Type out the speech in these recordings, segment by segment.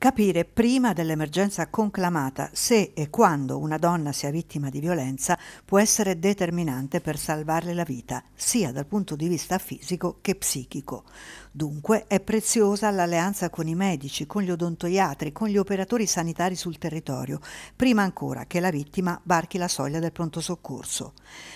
capire prima dell'emergenza conclamata se e quando una donna sia vittima di violenza può essere determinante per salvarle la vita, sia dal punto di vista fisico che psichico. Dunque è preziosa l'alleanza con i medici, con gli odontoiatri, con gli operatori sanitari sul territorio, prima ancora che la vittima barchi la soglia del pronto soccorso.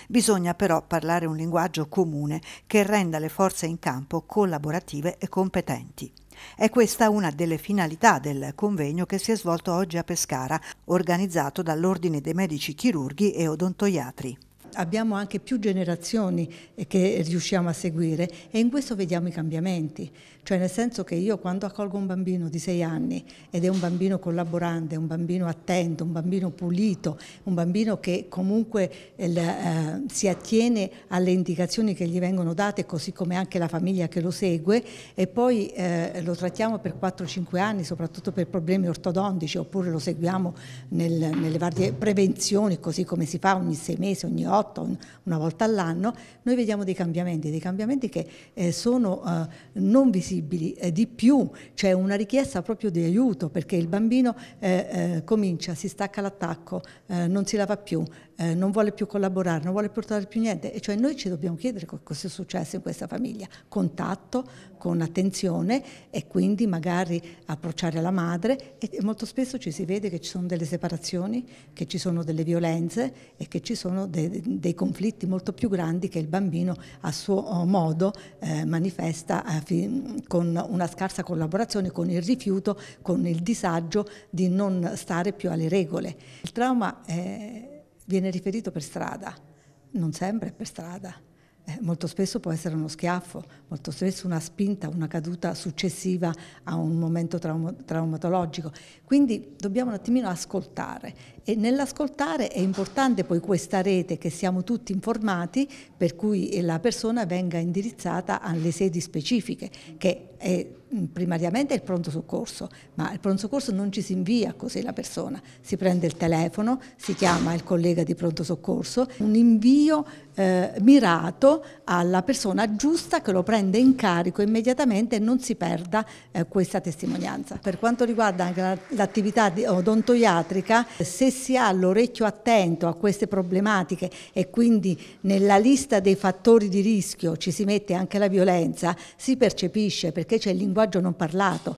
Bisogna però parlare un linguaggio comune che renda le forze in campo collaborative e competenti. È questa una delle finalità del convegno che si è svolto oggi a Pescara, organizzato dall'Ordine dei Medici Chirurghi e Odontoiatri abbiamo anche più generazioni eh, che riusciamo a seguire e in questo vediamo i cambiamenti, cioè nel senso che io quando accolgo un bambino di sei anni ed è un bambino collaborante, un bambino attento, un bambino pulito, un bambino che comunque eh, eh si attiene alle indicazioni che gli vengono date così come anche la famiglia che lo segue e poi eh, lo trattiamo per 4-5 anni soprattutto per problemi ortodontici oppure lo seguiamo nel, nelle varie prevenzioni così come si fa ogni sei mesi, ogni 8 8, una volta all'anno, noi vediamo dei cambiamenti, dei cambiamenti che eh, sono eh, non visibili eh, di più, c'è una richiesta proprio di aiuto perché il bambino eh, eh, comincia, si stacca l'attacco, eh, non si lava più, eh, non vuole più collaborare, non vuole portare più niente. E cioè noi ci dobbiamo chiedere cosa è successo in questa famiglia. Contatto, con attenzione e quindi magari approcciare la madre. E molto spesso ci si vede che ci sono delle separazioni, che ci sono delle violenze e che ci sono de dei conflitti molto più grandi che il bambino a suo eh, modo eh, manifesta eh, con una scarsa collaborazione, con il rifiuto, con il disagio di non stare più alle regole. Il trauma è eh, viene riferito per strada, non sempre per strada. Eh, molto spesso può essere uno schiaffo, molto spesso una spinta, una caduta successiva a un momento traum traumatologico. Quindi dobbiamo un attimino ascoltare e nell'ascoltare è importante poi questa rete che siamo tutti informati per cui la persona venga indirizzata alle sedi specifiche che è mm, primariamente il pronto soccorso, ma il pronto soccorso non ci si invia così la persona, si prende il telefono, si chiama il collega di pronto soccorso, un invio eh, mirato alla persona giusta che lo prende in carico immediatamente e non si perda eh, questa testimonianza. Per quanto riguarda anche l'attività odontoiatrica, se si ha l'orecchio attento a queste problematiche e quindi nella lista dei fattori di rischio ci si mette anche la violenza, si percepisce perché c'è il linguaggio non parlato.